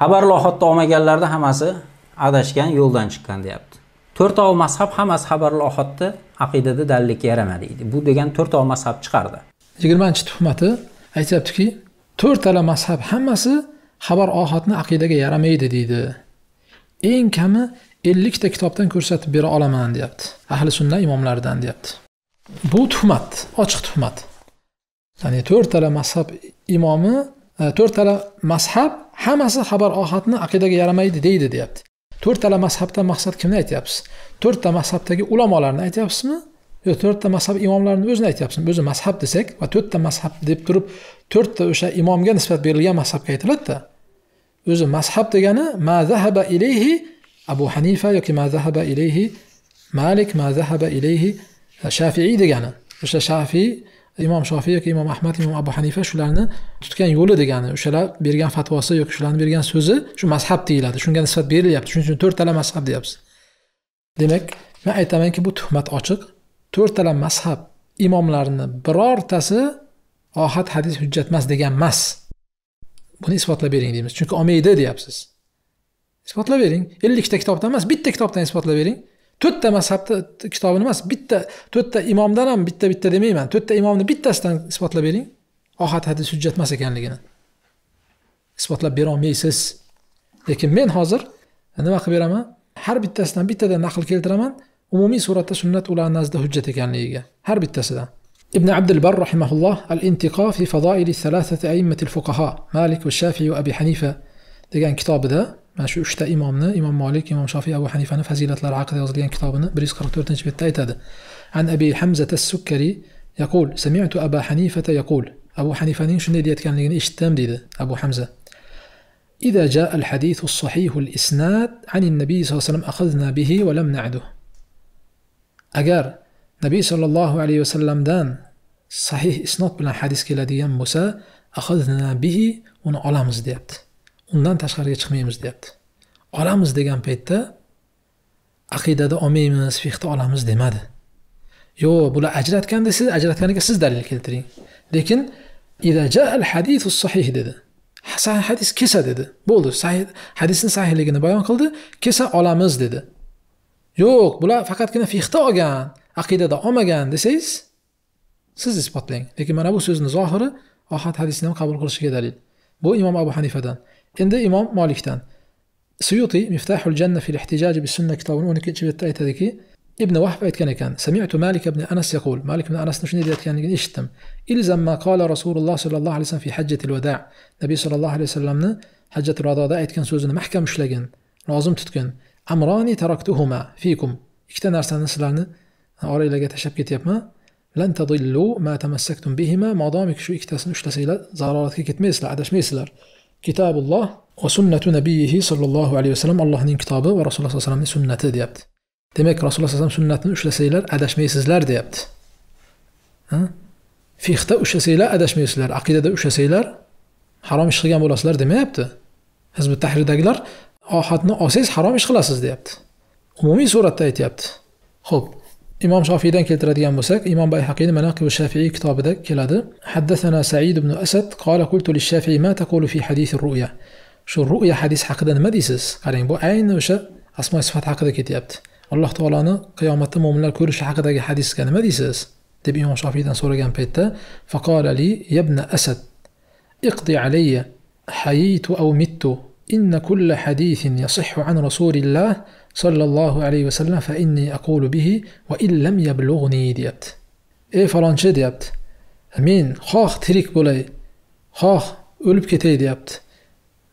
xabar lohatni olmaganlarda hammasi adashgan yo'ldan chiqqan deyapti to'rtov mazhab hammasi xabar lohatni aqidada dalillikka yaramadi deydi bu degan to'rtov mazhab chiqardi yigirmanchi tuhmati aytyaptiki to'rttala mazhab hammasi xabar ohatni aqidaga yaramaydi deydi eng kami ellikta kitobdan ko'rsatib bera olaman deyapti ahli sunna imomlaridan deyapti bu tuhmat ochiq tuhmat ya'ni to'rttala mazhab imomi e, ta mazhab hammasi xabar ohatni aqidaga yaramaydi deydi deyapti to'rttala mazhabdan maqsad kimni aytyapsiz to'rtta mazhabdagi ulamolarni aytyapsizmi yo to'rtta mazhab imomlarini o'zini aytyapsizmi o'zi mazhab desak va to'rtta mazhab deb turib to'rtta o'sha imomga nisbat berilgan mazhabga aytiladida o'zi mazhab degani ma zahaba ilayhi abu hanifa yoki ma zahaba ilayhi malik ma zahaba ilayhi shafiiy degani o'sha shafiy imom shofiy yoki imom ahmad imom abu hanifa shularni tutgan yo'li degani o'shalar bergan fatvosi yoki shularni bergan so'zi shu mazhab deyiladi shunga nisbat berilyapti shuning uchun to'rttala mazhab deyapsiz demak men aytamanki bu tuhmat ochiq to'rttala mazhab imomlarni birortasi ohat hadis hujjat emas degan emas buni isbotlab bering deymiz chunki olmaydi deyapsiz isbotlab bering ellikta kitobdan emas bitta kitobdan isbotlab bering to'rtta mazhabni kitobini emas bitta to'rtta imomdan ham bitta bitta demayman to'rtta imomni bittasidan isbotlab bering ohat hadis hujjat emas ekanligini isbotlab berolmaysiz lekin men hozir nima qilib beraman har bittasidan bittadan naql keltiraman umumiy suratda sunnat ularni nazdida hujjat ekanligiga har bittasidan ابن عبد البر رحمه الله الانتقاء في فضائل الثلاثة أئمة الفقهاء مالك والشافعي وأبي حنيفة degan kitobida mana shu uchta imomni imom molik imom shofiy abu hanifani fazilatlari haqida yozilgan kitobini bir yuz qirq to'rtinchi betda aytadi an abi hamzata sukkari yaqul samitu aba hanifata yaqul abu hanifaning shunday deyayotganligini eshitdim deydi abu hamza إذا جاء الحديث الصحيح الإسناد عن النبي صلى الله عليه وسلم أخذنا به ولم نعده أجر نبي صلى الله عليه وسلم دان صحيح إسناد بلا حديث كلا ديان موسى أخذنا به ونعلمز ديبت undan tashqariga chiqmaymiz deyapti olamiz degan paytda aqidada olmaymiz fihda olamiz demadi yo'q bular ajratganda siz ajratganiga siz dalil keltiring lekin sahih dedi sahih hadis kelsa dedi bo'ldi sahih hadisni sahihligini bayon qildi kelsa olamiz dedi yo'q bular faqatgina fihda olgan aqidada olmagan desangiz siz isbotlang lekin mana bu so'zni zohiri ohad hadisni ham qabul qilishiga dalil bu imom abu hanifadan Endi imom Molikdan suyuti miftahul janna fil ihtijoj bis sunna kitobini o'n ikkinchi betda aytadiki ibn vahb aytgan ekan samitu malik ibn anas yaqul malik ibn anas shunday deyayotganligini eshitdim ilzam ma qala rasululloh sollallohu alayhi vasallam fi hajjatil vada nabiy sollallohu alayhi vasallamni hajjatil vadoda aytgan so'zini mahkam ushlagin lozim tutgin amroni taraktuhuma fikum ikkita narsani sizlarni oranglarga tashlab ketyapman lan tadillu ma tamassaktum bihima modomiki shu ikkitasini ushlasanglar zalolatga ketmaysizlar adashmaysizlar kitobulloh va sunnatu nabiyihi sollallohu alayhi vasallam allohning kitobi va rasululloh sallallohu alayhi vasallamning sunnati deyapti demak rasululloh alayhi vasallam sunnatini ushlasanglar adashmaysizlar deyapti fihda ushlasanglar adashmaysizlar aqidada ushlasanglar harom ish qilgan bo'lasizlar demayapti hizbi tahridagilar ohatni olsangiz harom ish qilasiz deyapti umumiy suratda aytyapti ho'p إمام شافعي دان كيلتر ديان موسك إمام بايحقي مناقب الشافعي كتاب ذا كيلاد حدثنا سعيد بن أسد قال قلت للشافعي ما تقول في حديث الرؤيا شو الرؤيا حديث حقدا مديسس قال يعني بو عين وش أسماء صفات حقدا كتابت الله تعالى قيامة مؤمن الكل شو حقدا حديث كان مديسس تب إمام شافعي دان سورة جان بيتا فقال لي يا ابن أسد اقضي علي حييت أو مت إن كل حديث يصح عن رسول الله صلى الله عليه وسلم فإني أقول به وإن لم يبلغني deyapti ey falonchi deyapti men xoh tirik bo'lay xoh o'lib ketay deyapti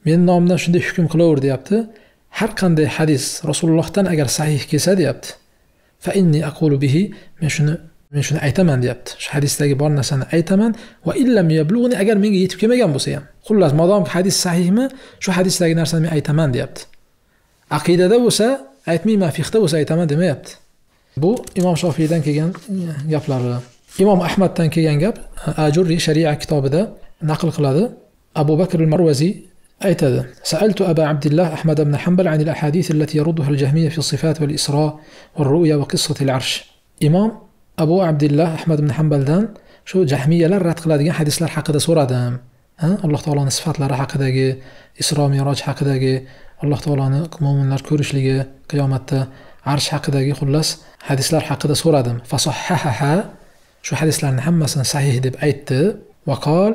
meni nomimdan shunday hukm qilaver deyapti har qanday hadis rasulullohdan agar sahih kelsa deyapti fa inni aqulu bihi men shuni men shuni aytaman deyapti shu hadisdagi bor narsani aytaman va illam yablug'ni agar menga yetib kelmagan bo'lsa ham xullas modomki hadis sahihmi shu hadisdagi narsani men aytaman deyapti aqidada bo'lsa mi ma fixda o'zi aytaman demayapti bu İmam Şafii'den kegen gaplar İmam Ahmet'ten kegen kelgan Acurri ajurri kitabı da nakıl kıladı. abu bakr marvaziy أيتد سألت أبا عبد الله أحمد بن حنبل عن الأحاديث التي يردها الجهمية في الصفات والإسراء والرؤيا وقصة العرش إمام أبو عبد الله أحمد بن حنبل دان شو جهمية لر رد قلادين حديث لر حقدا سورة دام ها الله تعالى صفات لر حقدagi isro meroj haqidagi alloh taoloni mo'minlar ko'rishligi qiyomatda arsh haqidagi xullas hadislar haqida so'radim fasohahaha shu hadislarni hammasini sahih deb aytdi vaqol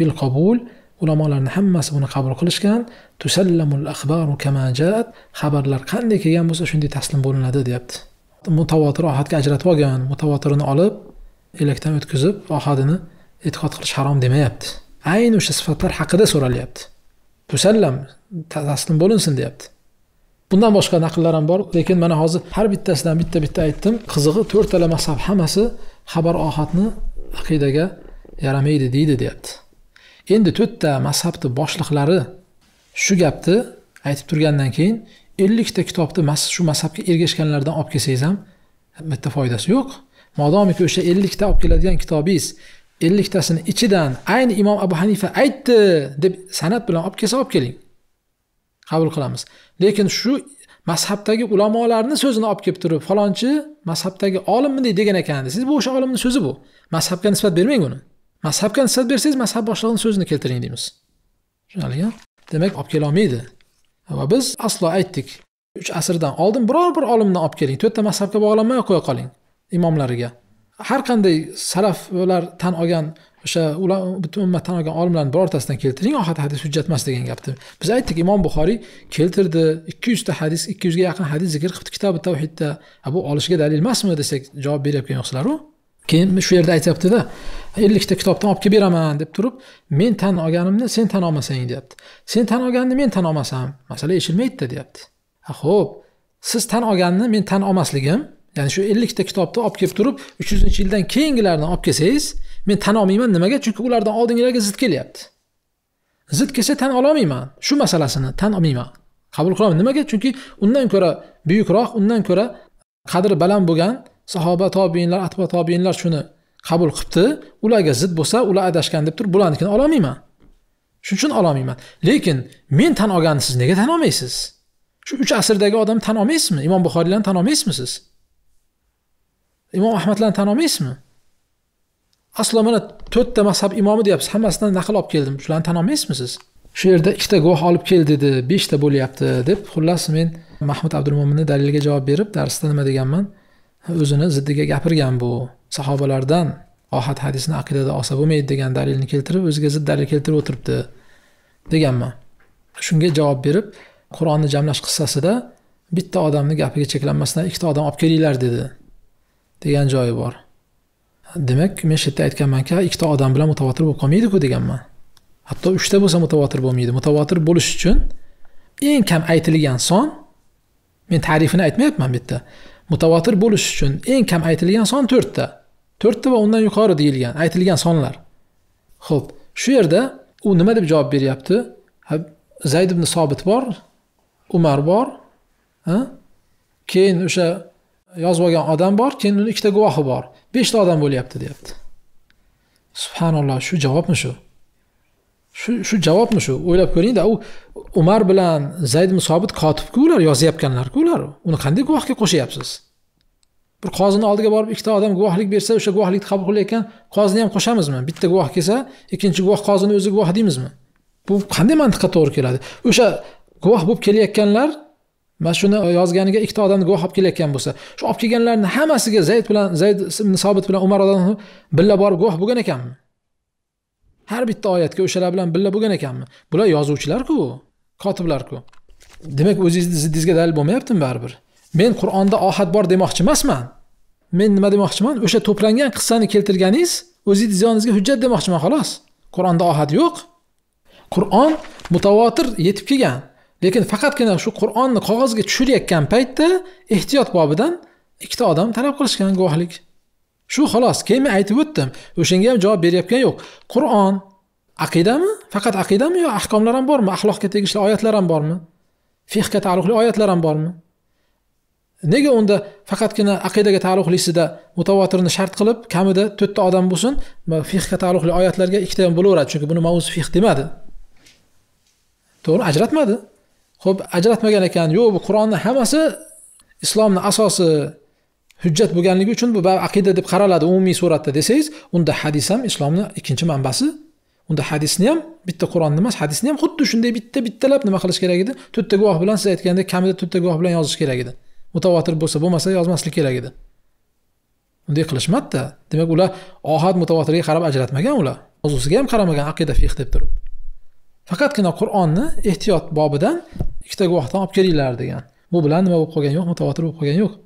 bil qabul ulamolarni hammasi buni qabul qilishgan tusallamul axbaru kama jaat xabarlar qanday kelgan bo'lsa shunday taslim bo'linadi deyapti mutavotir ohadga ajratib olgan mutavotirini olib elakdan o'tkazib ohadini e'tiqod qilish harom demayapti ayni o'sha sifatlar haqida so'ralyapti musallam taslim bo'linsin deyapti bundan boshqa naqllar ham bor lekin mana hozir har bittasidan bitta bitta aytdim qizig'i to'rttala mazhab hammasi xabar ohatni aqidaga yaramaydi deydi deyapti endi to'rtta mazhabni boshliqlari shu gapni aytib turgandan keyin ellikta kitobni shu mazhabga ergashganlardan olib kelsangiz ham bitta foydasi yo'q modomiki o'sha ellikta olib keladigan kitobingiz elliktasini ichidan ayni imom abu hanifa aytdi deb san'at bilan olib kelsa olib keling qabul qilamiz lekin shu mazhabdagi ulamolarni so'zini olib kelib turib falonchi mazhabdagi olim bunday degan ekan desangiz bu o'sha olimni so'zi bu mazhabga nisbat bermang uni mazhabga nisbat bersangiz mazhab boshlig'ini so'zini keltiring deymiz tushunarlia demak olib kelolmaydi va biz aslo aytdik uch asrdan oldin biror bir olimni olib keling to'rtta mazhabga bog'lanmay qo'ya qoling imomlariga har qanday saraflar tan olgan o'sha ular butun ummat tan olgan olimlarni birortasidan keltiring ohat hadis hujjat emas degan gapni biz aytdik imom buxoriy keltirdi ikki yuzta hadis ikki yuzga yaqin hadis zikr qilibdi kitobi tavhidda bu olishiga dalil emasmi desak javob berayotgan yo'qsizlaru keyin shu yerda aytyaptida ellikta kitobdan olib kelib beraman deb turib men tan olganimni sen tan olmasang deyapti sen tan olganni men tan olmasam masala yechilmaydida deyapti ha ho'p siz tan olganni men tan olmasligim ya'ni shu ellikta kitobni olib kelib turib uch yuzinchi yildan keyingilarni olib kelsangiz men tan olmayman nimaga chunki ulardan oldingilarga zid kelyapti zid kelsa tan ololmayman shu masalasini tan olmayman qabul qilolmayman nimaga chunki undan ko'ra buyukroq undan ko'ra qadri baland bo'lgan sahoba tobiinlar atbo tobiinlar shuni qabul qilibdi ularga zid bo'lsa ular adashgan deb turib bularnikini ololmayman shuning uchun ololmayman lekin men tan olganni siz nega tan olmaysiz shu uch asrdagi odamni tan olmaysizmi imom buxoriylarni tan olmaysizmi siz imom ahmadlarni tan olmaysizmi aslo mana to'rtta mazhab imomi deyapsiz hammasidan naql olib keldim shularni tan olmaysizmi siz shu yerda ikkita guvoh olib kel dedi beshta bo'lyapti deb xullas men mahmud abdulmo'minni dalilga javob berib darsda nima deganman o'zini ziddiga gapirgan bu sahobalardan ohat hadisni aqidada olsa bo'lmaydi degan dalilni keltirib o'ziga zid dalil keltirib o'tiribdi deganman shunga javob berib qur'onni jamlash qissasida bitta odamni gapiga cheklanmasdan ikkita odam olib kelinglar dedi degan joyi bor demak men shu yerda aytganmanki ikkita odam bilan mutavotir bo'lib qolmaydiku deganman hatto uchta bo'lsa mutavotir bo'lmaydi mutavotir bo'lish uchun eng kam aytilgan son men tarifini aytmayapman bu yerda mutavotir bo'lish uchun eng kam aytilgan son to'rtta to'rtta va undan yuqori deyilgan aytilgan sonlar ho'p shu yerda u nima deb javob beryapti zayd ibn sobit bor umar bor keyin o'sha yozib olgan odam bor keyin uni ikkita guvohi bor beshta odam bo'lyapti deyapti subhanalloh shu javobmi shu shu shu javobmi shu o'ylab ko'ringda u umar bilan zayd musobit kotibku ular yozayotganlarku ular uni qanday guvohga qo'shyapsiz bir qozini oldiga borib ikkita odam guvohlik bersa o'sha guvohlikni qabul qilayotgan qozini ham qo'shamizmi bitta guvoh kelsa ikkinchi guvoh qozini o'zi guvoh deymizmi bu qanday mantiqqa to'g'ri keladi o'sha guvoh bo'lib kelayotganlar mana shuni e, yozganiga ikkita odamni guvoh olib kelayotgan bo'lsa shu olib kelganlarni hammasiga zayd bilan zayd ibn sobit bilan umar odam birga borib guvoh bo'lgan ekanmi har bitta oyatga o'shalar bilan birga bo'lgan ekanmi bular yozuvchilarku kotiblarku demak o'zingizni ziddingizga dalil bo'lmayaptimi baribir men qur'onda ohat bor demoqchi emasman men nima demoqchiman o'sha to'plangan qissani keltirganingiz o'zingizni ziyoningizga hujjat demoqchiman xolos qur'onda ohat yo'q qur'on mutavotir yetib kelgan lekin faqatgina shu qur'onni qog'ozga tushirayotgan paytda ehtiyot bobidan ikkita odam talab qilishgan guvohlik shu xolos keyin men aytib o'tdim o'shanga ham javob berayotgani yo'q qur'on aqidami faqat aqidami yo ahkomlar ham bormi axloqga tegishli oyatlar ham bormi fehga taalluqli oyatlar ham bormi nega unda faqatgina aqidaga taalluqlisida mutavotirni shart qilib kamida to'rtta odam bo'lsin fihga taalluqli oyatlarga ikkita ham bo'laveradi chunki buni mavzu fih demadi to'g'ri ajratmadi ho'p ajratmagan ekan yo'q bu qur'onni hammasi islomni asosi hujjat bo'lganligi uchun bu aqida deb qaraladi umumiy suratda desangiz unda hadis ham islomni ikkinchi manbasi unda hadisni ham bitta qur'onni emas hadisni ham xuddi shunday bitta bittalab nima qilish kerak edi to'rtta guvoh bilan siz aytgandek kamida to'rtta guvoh bilan yozish kerak edi mutavotir bo'lsa bo'lmasa yozmaslik kerak edi unday qilishmadida demak ular ohad mutavotirga qarab ajratmagan ular mavzusiga ham qaramagan aqida fih deb turib faqatgina qur'onni ehtiyot bobidan ikkita guvohdan olib kelinglar degan bu bilan nima bo'lib qolgani yo'q mutavotir bo'lib qolgani yo'q